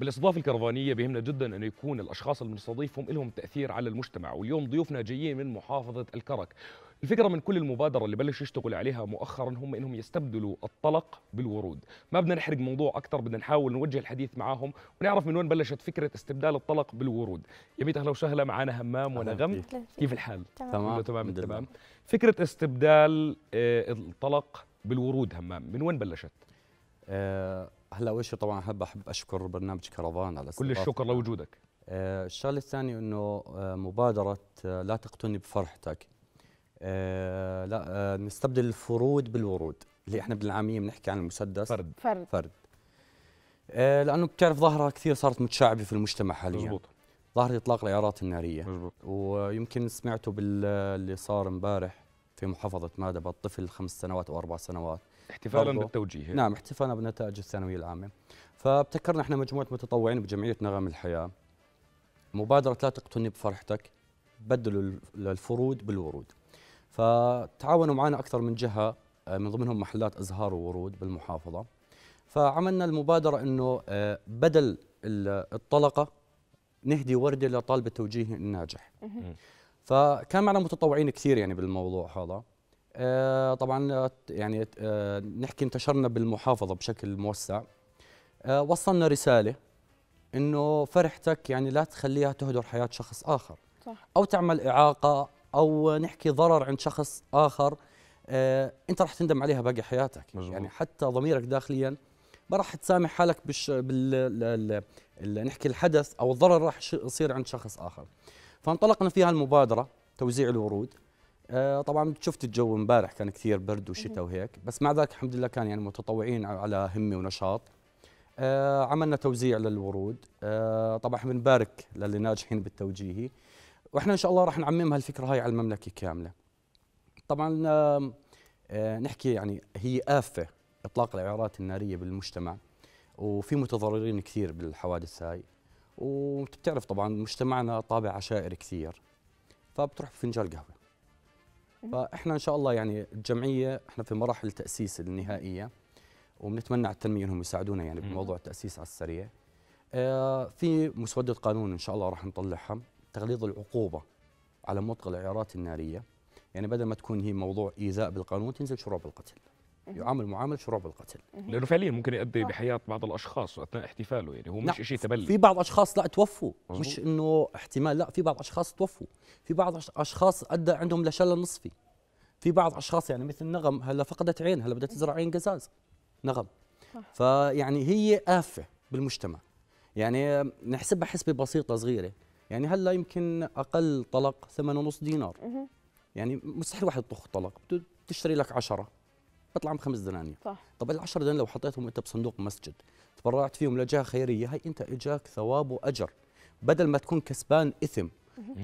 بالاستضافه الكرفانيه بيهمنا جدا انه يكون الاشخاص اللي بنستضيفهم لهم تاثير على المجتمع واليوم ضيوفنا جايين من محافظه الكرك الفكره من كل المبادره اللي بلش يشتغل عليها مؤخرا هم انهم يستبدلوا الطلق بالورود ما بدنا نحرق موضوع اكثر بدنا نحاول نوجه الحديث معاهم ونعرف من وين بلشت فكره استبدال الطلق بالورود يا ميت اهلا وسهلا معنا همام ونغم كيف الحال تمام تمام تمام فكره استبدال آه، الطلق بالورود همام من وين بلشت آه، هلا اول شيء طبعا احب احب اشكر برنامج كرفان على كل الشكر لوجودك آه الشغله الثانيه انه آه مبادره آه لا تقتلني بفرحتك آه، لا آه، نستبدل الفرود بالورود اللي احنا بالعاميه بنحكي عن المسدس فرد فرد, فرد. آه، لانه بتعرف ظاهره كثير صارت متشعبه في المجتمع حاليا مزبوط ظاهره اطلاق العيارات الناريه مزبوط ويمكن سمعتوا باللي صار امبارح في محافظه مادبا الطفل خمس سنوات او اربع سنوات احتفالا بالتوجيه نعم احتفالا بالنتائج الثانويه العامه فابتكرنا احنا مجموعه متطوعين بجمعيه نغم الحياه مبادره لا تقتلني بفرحتك بدلوا الفروض بالورود فتعاونوا معنا اكثر من جهه آه، من ضمنهم محلات ازهار وورود بالمحافظه فعملنا المبادره انه آه، بدل الطلقه نهدي ورده لطالب التوجيه الناجح فكان معنا متطوعين كثير يعني بالموضوع هذا آه طبعا يعني آه نحكي انتشرنا بالمحافظه بشكل موسع آه وصلنا رساله انه فرحتك يعني لا تخليها تهدر حياه شخص اخر صح. او تعمل اعاقه او نحكي ضرر عند شخص اخر آه، انت راح تندم عليها باقي حياتك مجموع. يعني حتى ضميرك داخليا ما راح تسامح حالك بش بال ال ال نحكي الحدث او الضرر راح يصير عند شخص اخر فانطلقنا فيها المبادره توزيع الورود آه، طبعا شفت الجو امبارح كان كثير برد وشتاء وهيك بس مع ذلك الحمد لله كان يعني متطوعين على همه ونشاط آه، عملنا توزيع للورود آه، طبعا بنبارك للي ناجحين بالتوجيهي واحنا ان شاء الله راح نعمم هالفكره هاي على المملكه كامله طبعا نحكي يعني هي آفة إطلاق العيارات النارية بالمجتمع وفي متضررين كثير بالحوادث هاي وبتعرف طبعا مجتمعنا طابع عشائري كثير فبتروح بفنجان قهوة فاحنا ان شاء الله يعني الجمعيه احنا في مراحل التاسيس النهائيه وبنتمنى على التنميه انهم يساعدونا يعني بموضوع التاسيس على السريع آه في مسوده قانون ان شاء الله راح نطلعها تغليظ العقوبه على مطلق العيارات الناريه يعني بدل ما تكون هي موضوع ايذاء بالقانون تنزل شروع بالقتل يعامل معامله شروع بالقتل لانه فعليا ممكن يؤدي بحياه بعض الاشخاص اثناء احتفاله يعني هو مش شيء تبلي في بعض اشخاص لا توفوا مش انه احتمال لا في بعض اشخاص توفوا في بعض اشخاص ادى عندهم لشلل نصفي في بعض اشخاص يعني مثل نغم هلا فقدت عين هلا بدها تزرع عين قزاز نغم فيعني هي آفة بالمجتمع يعني نحسبها حسبة بسيطة صغيرة يعني هلا يمكن أقل طلق ونص دينار يعني مستحيل واحد يطخ طلق بده تشتري لك عشره بيطلع بخمس دنانير صح طب ال10 دنانير لو حطيتهم انت بصندوق مسجد تبرعت فيهم لجهه خيريه هاي انت اجاك ثواب واجر بدل ما تكون كسبان اثم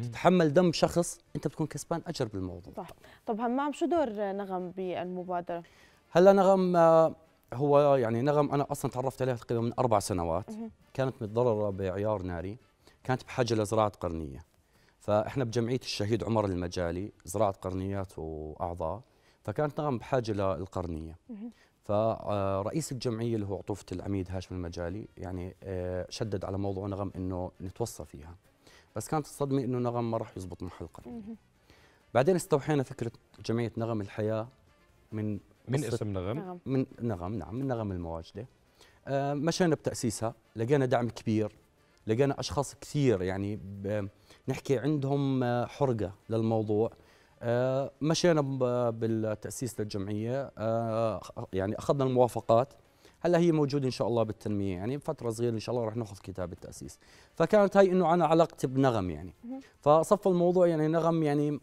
تتحمل دم شخص انت بتكون كسبان اجر بالموضوع صح طب همام شو دور نغم بالمبادره هلا نغم آه، هو يعني نغم انا اصلا تعرفت عليها تقريبا من اربع سنوات كانت متضرره بعيار ناري كانت بحاجه لزراعه قرنيه فاحنا بجمعيه الشهيد عمر المجالي زراعه قرنيات واعضاء فكانت نغم بحاجه للقرنيه فرئيس آه، الجمعيه اللي هو عطوفه العميد هاشم المجالي يعني آه، شدد على موضوع نغم انه نتوصى فيها بس كانت الصدمه انه نغم ما راح يزبط محل القرنيه بعدين استوحينا فكره جمعيه نغم الحياه من من اسم نغم من نغم نعم من نغم المواجده آه، مشينا بتاسيسها لقينا دعم كبير لقينا اشخاص كثير يعني نحكي عندهم حرقه للموضوع آه، مشينا بالتاسيس للجمعيه آه، يعني اخذنا الموافقات هلا هي موجوده ان شاء الله بالتنميه يعني فتره صغيره ان شاء الله رح ناخذ كتاب التاسيس فكانت هاي انه انا علاقتي بنغم يعني فصف الموضوع يعني نغم يعني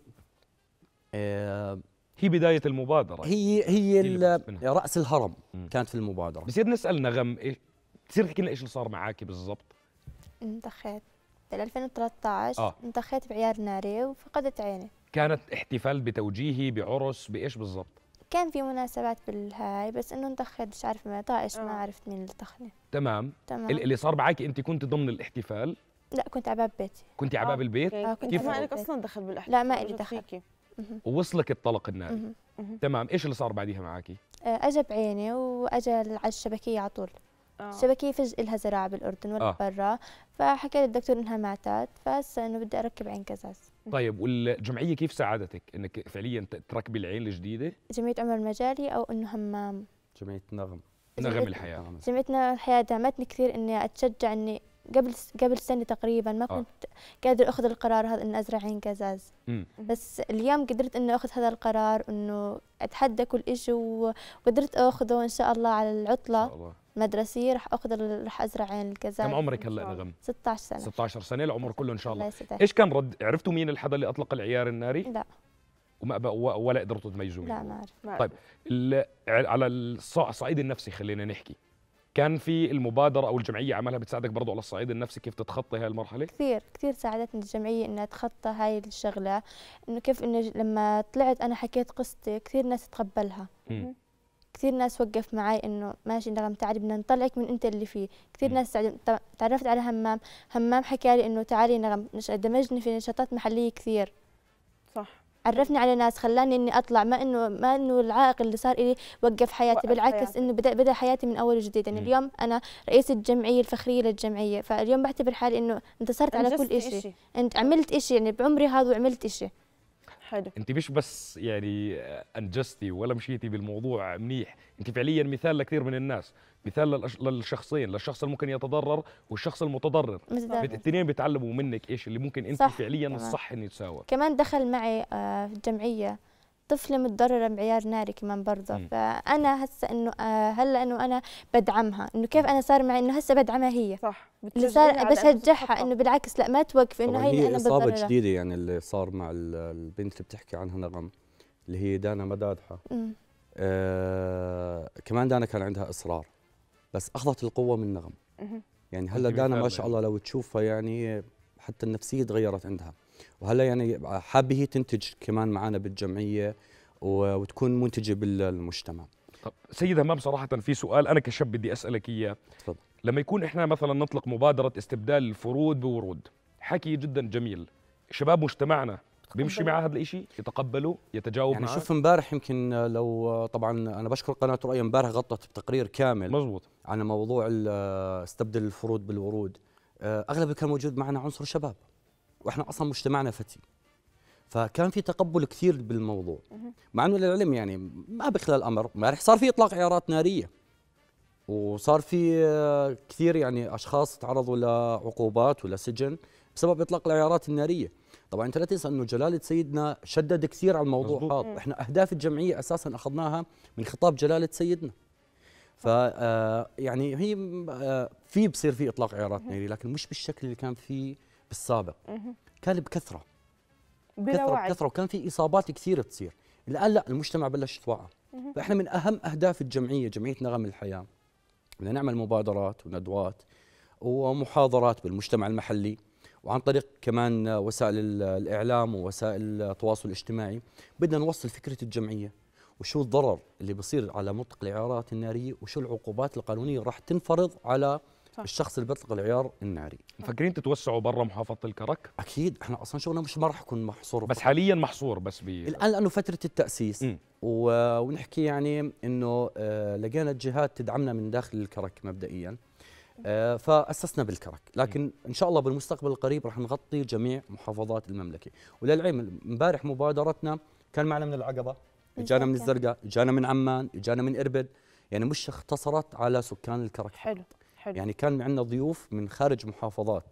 آه، هي بداية المبادرة هي هي, هي رأس الهرم كانت في المبادرة بصير نسأل نغم إيه بتصير تحكي لنا ايش اللي صار معك بالضبط انتخيت بال 2013 آه. انتخيت بعيار ناري وفقدت عيني كانت احتفال بتوجيهي بعرس بايش بالضبط كان في مناسبات بالهاي بس انه انتخت مش عارف ما طائش ما آه. عرفت مين اللي تمام تمام اللي صار معك انت كنت ضمن الاحتفال لا كنت عباب بيتي كنت عباب آه، باب البيت آه كنت كيف ما لك اصلا دخل بالاحتفال لا ما لي دخل ووصلك الطلق الناري تمام ايش اللي صار بعديها معك آه، اجى بعيني واجى على الشبكيه على طول الشبكيه فجأة لها زراعه بالاردن ولا آه. برا فحكى لي الدكتور انها ماتت فهسه انه بدي اركب عين كزاز طيب والجمعيه كيف ساعدتك انك فعليا تركبي العين الجديده؟ جمعيه عمر المجالي او انه همام جمعيه نغم نغم الحياه جمعيه نغم الحياه دعمتني كثير اني اتشجع اني قبل قبل سنه تقريبا ما آه. كنت آه. قادر اخذ القرار هذا اني ازرع عين قزاز بس اليوم قدرت اني اخذ هذا القرار انه اتحدى كل شيء وقدرت اخذه ان شاء الله على العطله إن شاء الله. مدرسيه رح اقدر رح ازرع عين الجزائر كم عمرك هلا نغم 16 سنه 16 سنه العمر كله ان شاء الله ايش كان رد عرفتوا مين الحدا اللي اطلق العيار الناري لا وما ولا قدرتوا تميزوا لا ما عرفت طيب على الصعيد النفسي خلينا نحكي كان في المبادرة أو الجمعية عملها بتساعدك برضو على الصعيد النفسي كيف تتخطي هاي المرحلة؟ كثير كثير ساعدتني الجمعية إنها أتخطى هاي الشغلة إنه كيف إنه لما طلعت أنا حكيت قصتي كثير ناس تقبلها كثير ناس وقف معي انه ماشي نغم تعالي بدنا نطلعك من انت اللي فيه كثير ناس تعرفت على همام همام حكى لي انه تعالي نغم دمجني في نشاطات محليه كثير صح عرفني على ناس خلاني اني اطلع ما انه ما انه العائق اللي صار لي وقف حياتي بالعكس حياتي. انه بدا بدا حياتي من اول وجديد يعني م. اليوم انا رئيسه الجمعيه الفخريه للجمعيه فاليوم بعتبر حالي انه انتصرت على كل شيء عملت شيء يعني بعمري هذا وعملت شيء حلو انت مش بس يعني انجزتي ولا مشيتي بالموضوع منيح انت فعليا مثال لكثير من الناس مثال للشخصين للشخص اللي ممكن يتضرر والشخص المتضرر الاثنين بيتعلموا منك ايش اللي ممكن انت صح. فعليا الصح انه يتساوى كمان دخل معي آه، في الجمعيه طفله متضرره بعيار ناري كمان برضه فانا هسه انه آه، هلا انه انا بدعمها انه كيف انا صار معي انه هسه بدعمها هي صح اللي صار بشجعها انه بالعكس لا ما توقف انه هي انا اصابه بتضرر. جديده يعني اللي صار مع البنت اللي بتحكي عنها نغم اللي هي دانا مدادحه آه كمان دانا كان عندها اصرار بس اخذت القوه من نغم يعني هلا دانا ما شاء يعني. الله لو تشوفها يعني حتى النفسيه تغيرت عندها وهلا يعني حابه هي تنتج كمان معنا بالجمعيه وتكون منتجه بالمجتمع طب سيدة ما صراحه في سؤال انا كشاب بدي اسالك اياه تفضل لما يكون احنا مثلا نطلق مبادره استبدال الفروض بورود حكي جدا جميل شباب مجتمعنا بيمشي مع هذا الشيء يتقبله يتجاوب يعني معه شوف امبارح يمكن لو طبعا انا بشكر قناه رؤيا امبارح غطت بتقرير كامل مزبوط عن موضوع استبدل الفروض بالورود آه، اغلب اللي كان موجود معنا عنصر شباب واحنا اصلا مجتمعنا فتي فكان في تقبل كثير بالموضوع مع انه للعلم يعني ما بخلال الامر ما رح صار في اطلاق عيارات ناريه وصار في آه، كثير يعني اشخاص تعرضوا لعقوبات ولسجن بسبب اطلاق العيارات الناريه طبعا انت لا تنسى انه جلاله سيدنا شدد كثير على الموضوع هذا احنا اهداف الجمعيه اساسا اخذناها من خطاب جلاله سيدنا ف آه، يعني هي آه، في بصير في اطلاق عيارات ناريه لكن مش بالشكل اللي كان فيه بالسابق كان بكثره بلا كثره بكثره وكان في اصابات كثيره تصير الان لا المجتمع بلش يتوعى فاحنا من اهم اهداف الجمعيه جمعيه نغم الحياه بدنا نعمل مبادرات وندوات ومحاضرات بالمجتمع المحلي وعن طريق كمان وسائل الاعلام ووسائل التواصل الاجتماعي بدنا نوصل فكره الجمعيه وشو الضرر اللي بصير على منطق العيارات الناريه وشو العقوبات القانونيه راح تنفرض على صح. الشخص اللي بيطلق العيار الناري مفكرين تتوسعوا برا محافظه الكرك اكيد احنا اصلا شغلنا مش ما راح يكون محصور بس حاليا محصور بس ب الان لانه فتره التاسيس و... ونحكي يعني انه آه، لقينا الجهات تدعمنا من داخل الكرك مبدئيا آه، فاسسنا بالكرك لكن ان شاء الله بالمستقبل القريب راح نغطي جميع محافظات المملكه وللعلم امبارح مبادرتنا كان معنا من العقبه اجانا من الزرقاء اجانا من عمان اجانا من اربد يعني مش اختصرت على سكان الكرك حلو حلو. يعني كان عندنا ضيوف من خارج محافظات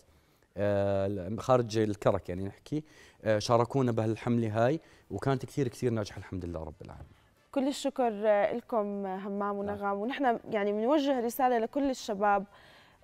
آه، خارج الكرك يعني نحكي آه، شاركونا بهالحمله هاي وكانت كثير كثير ناجحه الحمد لله رب العالمين كل الشكر آه، لكم همام ونغم نعم. ونحن يعني بنوجه رساله لكل الشباب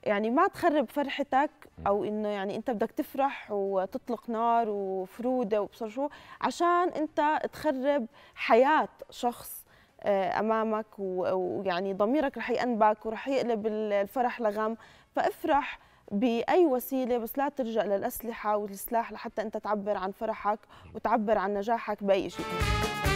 يعني ما تخرب فرحتك او انه يعني انت بدك تفرح وتطلق نار وفروده وبصر شو عشان انت تخرب حياه شخص آه، امامك ويعني ضميرك رح ينبك ورح يقلب الفرح لغم فافرح باي وسيله بس لا تلجا للاسلحه والسلاح لحتى انت تعبر عن فرحك وتعبر عن نجاحك باي شيء